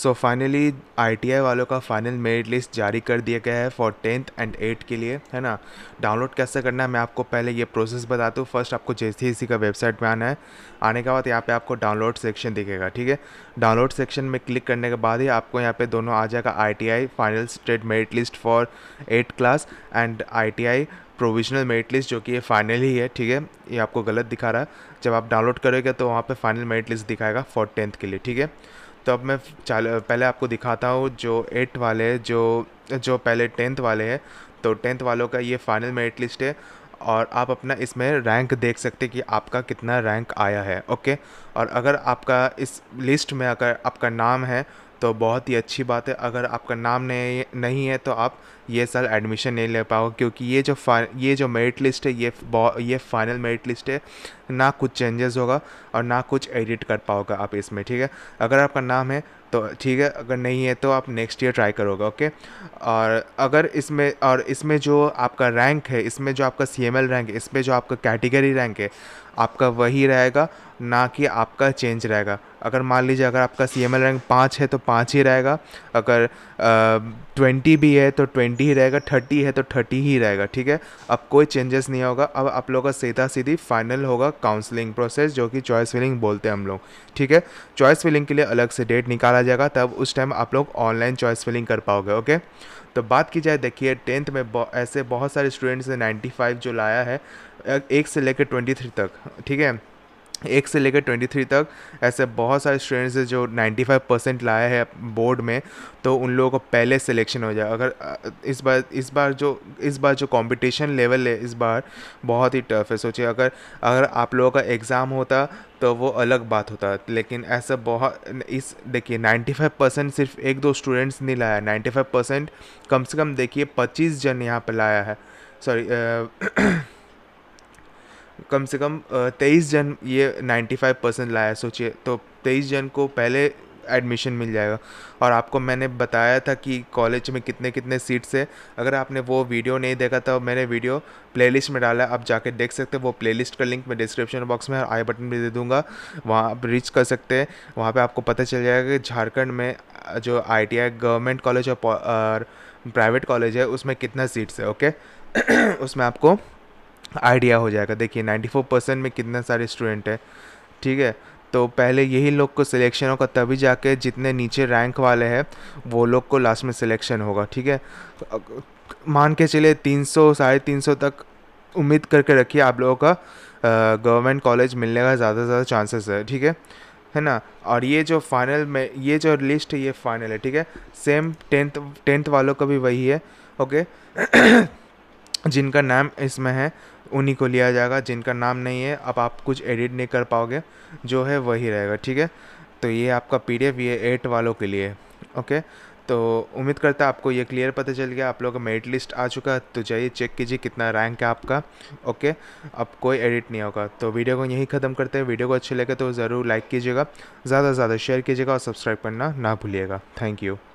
so finally I वालों का final merit list जारी कर दिया गया है फॉर टेंथ एंड एट के लिए है ना डाउनलोड कैसे करना है मैं आपको पहले ये प्रोसेस बता दूँ फर्स्ट आपको जैसे इसी का वेबसाइट में आना है आने के बाद यहाँ पे आपको डाउनलोड सेक्शन दिखेगा ठीक है डाउनलोड सेक्शन में क्लिक करने के बाद ही आपको यहाँ पे दोनों आ जाएगा आई final state merit list for eight class and आई प्रोविजनल मेरिट लिस्ट जो कि ये फाइनल ही है ठीक है ये आपको गलत दिखा रहा है जब आप डाउनलोड करोगे तो वहाँ पे फाइनल मेरिट लिस्ट दिखाएगा फॉर टेंथ के लिए ठीक है तो अब मैं पहले आपको दिखाता हूँ जो एट वाले जो जो पहले टेंथ वाले हैं तो टेंथ वालों का ये फाइनल मेरिट लिस्ट है और आप अपना इसमें रैंक देख सकते कि आपका कितना रैंक आया है ओके और अगर आपका इस लिस्ट में अगर आपका नाम है तो बहुत ही अच्छी बात है अगर आपका नाम नहीं नहीं है तो आप ये साल एडमिशन नहीं ले पाओगे क्योंकि ये जो ये जो मेरिट लिस्ट है ये ये फाइनल मेरिट लिस्ट है ना कुछ चेंजेस होगा और ना कुछ एडिट कर पाओगे आप इसमें ठीक है अगर आपका नाम है तो ठीक है अगर नहीं है तो आप नेक्स्ट ईयर ट्राई करोगे ओके और अगर इसमें और इसमें जो आपका रैंक है इसमें जो आपका सी रैंक है इसमें जो आपका कैटेगरी रैंक है आपका वही रहेगा ना कि आपका चेंज रहेगा अगर मान लीजिए अगर आपका सी एम एल रैंक पाँच है तो पाँच ही रहेगा अगर ट्वेंटी भी है तो ट्वेंटी ही रहेगा थर्टी है तो थर्टी ही रहेगा ठीक है अब कोई चेंजेस नहीं होगा अब आप लोगों का सीधा सीधी फाइनल होगा काउंसलिंग प्रोसेस जो कि चॉइस फिलिंग बोलते हैं हम लोग ठीक है चॉइस फिलिंग के लिए अलग से डेट निकाला जाएगा तब उस टाइम आप लोग ऑनलाइन चॉइस फिलिंग कर पाओगे ओके तो बात की जाए देखिए टेंथ में ऐसे बहुत सारे स्टूडेंट्स ने नाइन्टी जो लाया है एक से लेकर ट्वेंटी थ्री तक ठीक है एक से लेकर ट्वेंटी थ्री तक ऐसे बहुत सारे स्टूडेंट्स जो नाइन्टी फाइव परसेंट लाए हैं बोर्ड में तो उन लोगों को पहले सिलेक्शन हो जाए अगर इस बार इस बार जो इस बार जो कंपटीशन लेवल है इस बार बहुत ही टफ है सोचिए अगर अगर आप लोगों का एग्ज़ाम होता तो वो अलग बात होता लेकिन ऐसा बहुत इस देखिए 95 परसेंट सिर्फ एक दो स्टूडेंट्स नहीं लाया 95 परसेंट कम से कम देखिए 25 जन यहाँ पर लाया है सॉरी कम से कम तेईस जन ये नाइन्टी फाइव परसेंट लाया सोचिए तो तेईस जन को पहले एडमिशन मिल जाएगा और आपको मैंने बताया था कि कॉलेज में कितने कितने सीट्स है अगर आपने वो वीडियो नहीं देखा तो मैंने वीडियो प्लेलिस्ट में डाला आप जाके देख सकते हैं वो प्लेलिस्ट का लिंक मैं डिस्क्रिप्शन बॉक्स में आई बटन भी दे दूँगा वहाँ आप रीच कर सकते हैं वहाँ पर आपको पता चल जाएगा कि झारखंड में जो आई गवर्नमेंट कॉलेज और प्राइवेट कॉलेज है उसमें कितना सीट्स है ओके उसमें आपको आइडिया हो जाएगा देखिए 94 परसेंट में कितने सारे स्टूडेंट हैं ठीक है तो पहले यही लोग को सिलेक्शन होगा तभी जाके जितने नीचे रैंक वाले हैं वो लोग को लास्ट में सिलेक्शन होगा ठीक है मान के चले तीन सौ साढ़े तीन सौ तक उम्मीद करके रखिए आप लोगों का गवर्नमेंट कॉलेज मिलने का ज़्यादा से ज़्यादा चांसेस है ठीक है है ना और ये जो फाइनल में ये जो लिस्ट है ये फाइनल है ठीक है सेम टेंथ टेंथ वालों का भी वही है ओके जिनका नाम इसमें है उन्हीं को लिया जाएगा जिनका नाम नहीं है अब आप कुछ एडिट नहीं कर पाओगे जो है वही रहेगा ठीक है तो ये आपका पी डी ये एट वालों के लिए ओके तो उम्मीद करता है आपको ये क्लियर पता चल गया आप लोगों का मेरिट लिस्ट आ चुका है तो जाइए चेक कीजिए कितना रैंक है आपका ओके अब कोई एडिट नहीं होगा तो वीडियो को यहीं ख़त्म करते हैं वीडियो को अच्छे लगे तो ज़रूर लाइक कीजिएगा ज़्यादा से ज़्यादा शेयर कीजिएगा और सब्सक्राइब करना ना भूलिएगा थैंक यू